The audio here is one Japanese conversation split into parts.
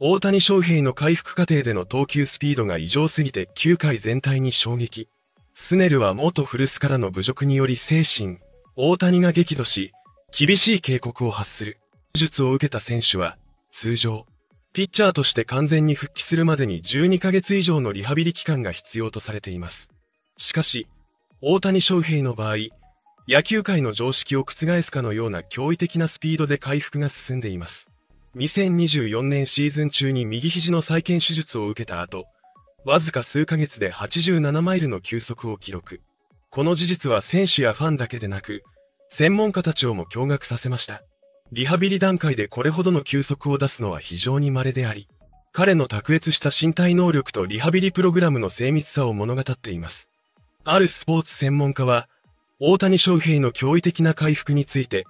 大谷翔平の回復過程での投球スピードが異常すぎて9回全体に衝撃。スネルは元古巣からの侮辱により精神、大谷が激怒し、厳しい警告を発する。術を受けた選手は、通常、ピッチャーとして完全に復帰するまでに12ヶ月以上のリハビリ期間が必要とされています。しかし、大谷翔平の場合、野球界の常識を覆すかのような驚異的なスピードで回復が進んでいます。2024年シーズン中に右肘の再建手術を受けた後、わずか数ヶ月で87マイルの休息を記録。この事実は選手やファンだけでなく、専門家たちをも驚愕させました。リハビリ段階でこれほどの休息を出すのは非常に稀であり、彼の卓越した身体能力とリハビリプログラムの精密さを物語っています。あるスポーツ専門家は、大谷翔平の驚異的な回復について、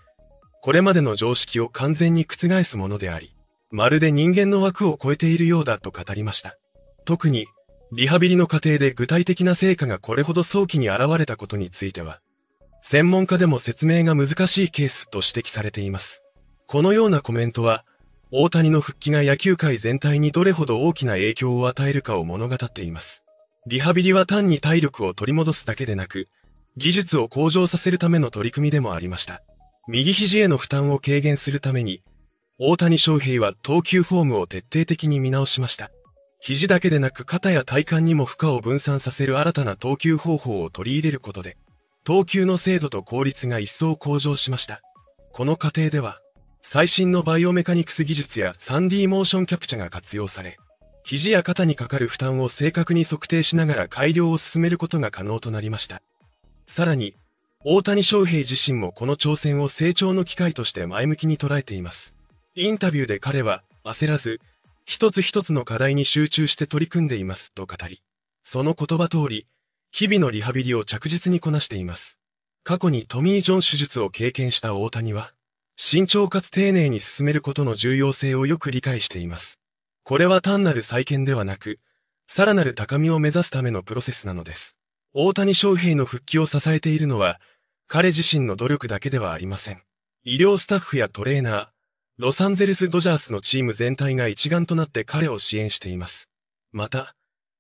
これまでの常識を完全に覆すものであり、まるで人間の枠を超えているようだと語りました。特に、リハビリの過程で具体的な成果がこれほど早期に現れたことについては、専門家でも説明が難しいケースと指摘されています。このようなコメントは、大谷の復帰が野球界全体にどれほど大きな影響を与えるかを物語っています。リハビリは単に体力を取り戻すだけでなく、技術を向上させるための取り組みでもありました。右肘への負担を軽減するために、大谷翔平は投球フォームを徹底的に見直しました。肘だけでなく肩や体幹にも負荷を分散させる新たな投球方法を取り入れることで、投球の精度と効率が一層向上しました。この過程では、最新のバイオメカニクス技術や 3D モーションキャプチャが活用され、肘や肩にかかる負担を正確に測定しながら改良を進めることが可能となりました。さらに、大谷翔平自身もこの挑戦を成長の機会として前向きに捉えています。インタビューで彼は、焦らず、一つ一つの課題に集中して取り組んでいますと語り、その言葉通り、日々のリハビリを着実にこなしています。過去にトミー・ジョン手術を経験した大谷は、慎重かつ丁寧に進めることの重要性をよく理解しています。これは単なる再建ではなく、さらなる高みを目指すためのプロセスなのです。大谷翔平の復帰を支えているのは、彼自身の努力だけではありません。医療スタッフやトレーナー、ロサンゼルス・ドジャースのチーム全体が一丸となって彼を支援しています。また、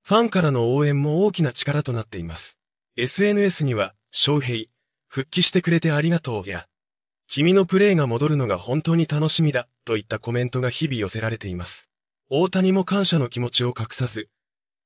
ファンからの応援も大きな力となっています。SNS には、翔平、復帰してくれてありがとうや、君のプレーが戻るのが本当に楽しみだ、といったコメントが日々寄せられています。大谷も感謝の気持ちを隠さず、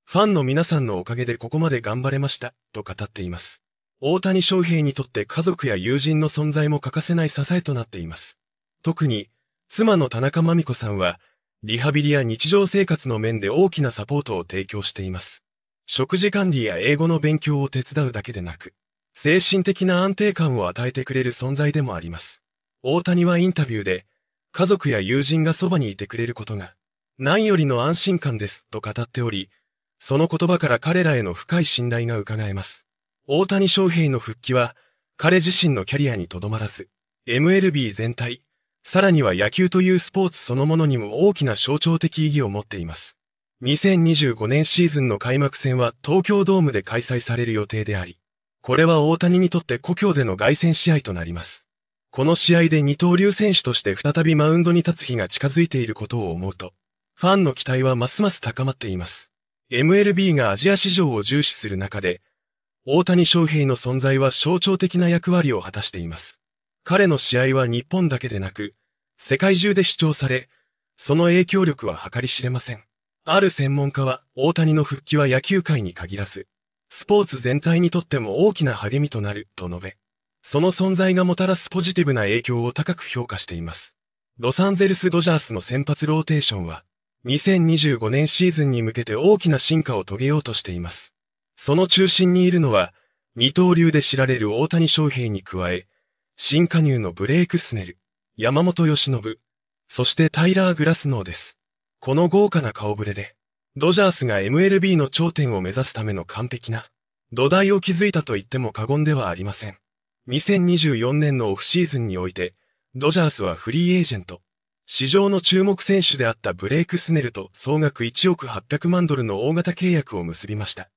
ファンの皆さんのおかげでここまで頑張れました、と語っています。大谷翔平にとって家族や友人の存在も欠かせない支えとなっています。特に、妻の田中真美子さんは、リハビリや日常生活の面で大きなサポートを提供しています。食事管理や英語の勉強を手伝うだけでなく、精神的な安定感を与えてくれる存在でもあります。大谷はインタビューで、家族や友人がそばにいてくれることが、何よりの安心感ですと語っており、その言葉から彼らへの深い信頼が伺えます。大谷翔平の復帰は、彼自身のキャリアにとどまらず、MLB 全体、さらには野球というスポーツそのものにも大きな象徴的意義を持っています。2025年シーズンの開幕戦は東京ドームで開催される予定であり、これは大谷にとって故郷での凱旋試合となります。この試合で二刀流選手として再びマウンドに立つ日が近づいていることを思うと、ファンの期待はますます高まっています。MLB がアジア市場を重視する中で、大谷翔平の存在は象徴的な役割を果たしています。彼の試合は日本だけでなく、世界中で視聴され、その影響力は計り知れません。ある専門家は、大谷の復帰は野球界に限らず、スポーツ全体にとっても大きな励みとなる、と述べ、その存在がもたらすポジティブな影響を高く評価しています。ロサンゼルスドジャースの先発ローテーションは、2025年シーズンに向けて大きな進化を遂げようとしています。その中心にいるのは、二刀流で知られる大谷翔平に加え、新加入のブレイクスネル、山本義信、そしてタイラー・グラスノーです。この豪華な顔ぶれで、ドジャースが MLB の頂点を目指すための完璧な土台を築いたと言っても過言ではありません。2024年のオフシーズンにおいて、ドジャースはフリーエージェント、市場の注目選手であったブレイクスネルと総額1億800万ドルの大型契約を結びました。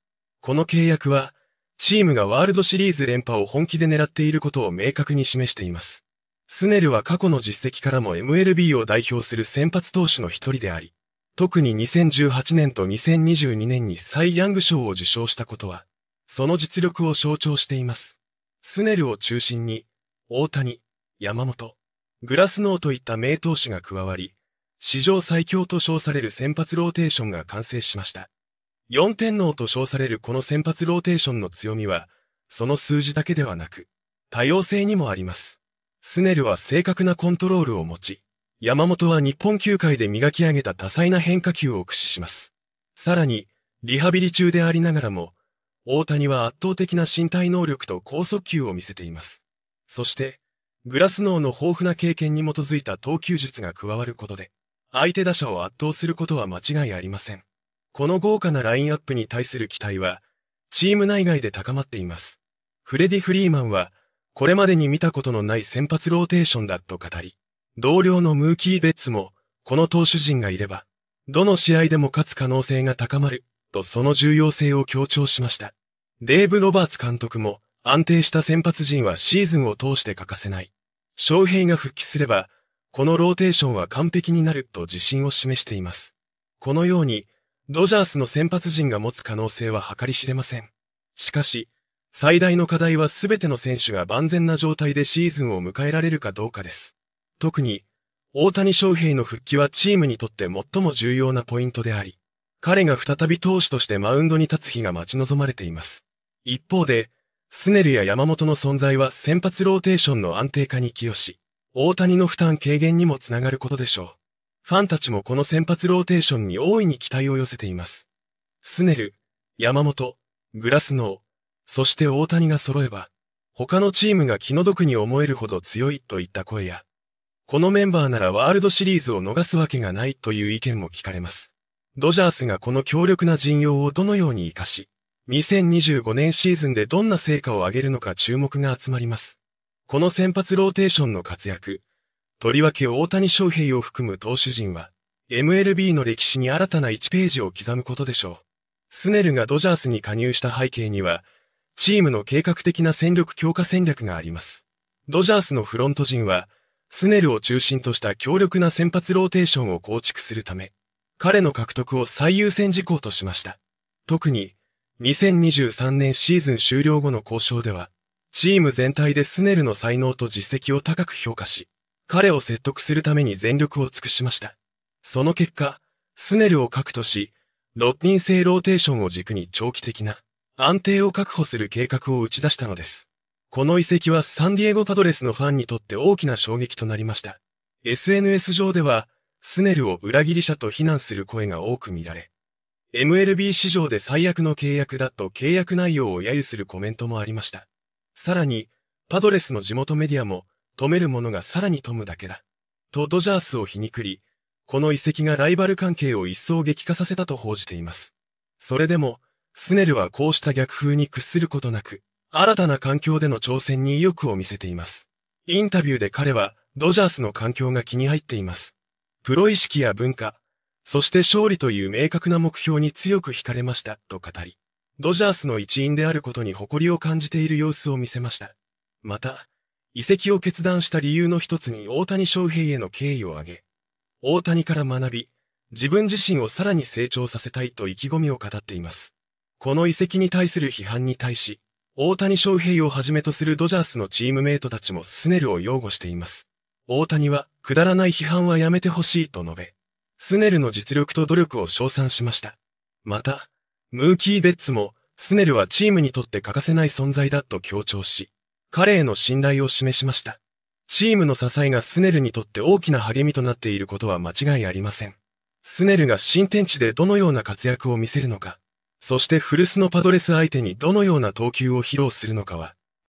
この契約は、チームがワールドシリーズ連覇を本気で狙っていることを明確に示しています。スネルは過去の実績からも MLB を代表する先発投手の一人であり、特に2018年と2022年にサイ・ヤング賞を受賞したことは、その実力を象徴しています。スネルを中心に、大谷、山本、グラスノーといった名投手が加わり、史上最強と称される先発ローテーションが完成しました。4天王と称されるこの先発ローテーションの強みは、その数字だけではなく、多様性にもあります。スネルは正確なコントロールを持ち、山本は日本球界で磨き上げた多彩な変化球を駆使します。さらに、リハビリ中でありながらも、大谷は圧倒的な身体能力と高速球を見せています。そして、グラスノーの豊富な経験に基づいた投球術が加わることで、相手打者を圧倒することは間違いありません。この豪華なラインアップに対する期待は、チーム内外で高まっています。フレディ・フリーマンは、これまでに見たことのない先発ローテーションだと語り、同僚のムーキー・ベッツも、この投手陣がいれば、どの試合でも勝つ可能性が高まる、とその重要性を強調しました。デーブ・ロバーツ監督も、安定した先発陣はシーズンを通して欠かせない。翔平が復帰すれば、このローテーションは完璧になると自信を示しています。このように、ドジャースの先発陣が持つ可能性は計り知れません。しかし、最大の課題は全ての選手が万全な状態でシーズンを迎えられるかどうかです。特に、大谷翔平の復帰はチームにとって最も重要なポイントであり、彼が再び投手としてマウンドに立つ日が待ち望まれています。一方で、スネルや山本の存在は先発ローテーションの安定化に寄与し、大谷の負担軽減にもつながることでしょう。ファンたちもこの先発ローテーションに大いに期待を寄せています。スネル、山本、グラスノー、そして大谷が揃えば、他のチームが気の毒に思えるほど強いといった声や、このメンバーならワールドシリーズを逃すわけがないという意見も聞かれます。ドジャースがこの強力な陣容をどのように活かし、2025年シーズンでどんな成果を上げるのか注目が集まります。この先発ローテーションの活躍、とりわけ大谷翔平を含む投手陣は、MLB の歴史に新たな1ページを刻むことでしょう。スネルがドジャースに加入した背景には、チームの計画的な戦力強化戦略があります。ドジャースのフロント陣は、スネルを中心とした強力な先発ローテーションを構築するため、彼の獲得を最優先事項としました。特に、2023年シーズン終了後の交渉では、チーム全体でスネルの才能と実績を高く評価し、彼を説得するために全力を尽くしました。その結果、スネルを核とし、ロッ制ン性ローテーションを軸に長期的な安定を確保する計画を打ち出したのです。この遺跡はサンディエゴパドレスのファンにとって大きな衝撃となりました。SNS 上では、スネルを裏切り者と非難する声が多く見られ、MLB 市場で最悪の契約だと契約内容を揶揄するコメントもありました。さらに、パドレスの地元メディアも、止めるものがさらに富むだけだ。とドジャースを皮肉り、この遺跡がライバル関係を一層激化させたと報じています。それでも、スネルはこうした逆風に屈することなく、新たな環境での挑戦に意欲を見せています。インタビューで彼は、ドジャースの環境が気に入っています。プロ意識や文化、そして勝利という明確な目標に強く惹かれました、と語り、ドジャースの一員であることに誇りを感じている様子を見せました。また、移籍を決断した理由の一つに大谷翔平への敬意を挙げ、大谷から学び、自分自身をさらに成長させたいと意気込みを語っています。この遺跡に対する批判に対し、大谷翔平をはじめとするドジャースのチームメイトたちもスネルを擁護しています。大谷は、くだらない批判はやめてほしいと述べ、スネルの実力と努力を称賛しました。また、ムーキー・ベッツも、スネルはチームにとって欠かせない存在だと強調し、彼への信頼を示しました。チームの支えがスネルにとって大きな励みとなっていることは間違いありません。スネルが新天地でどのような活躍を見せるのか、そして古巣のパドレス相手にどのような投球を披露するのかは、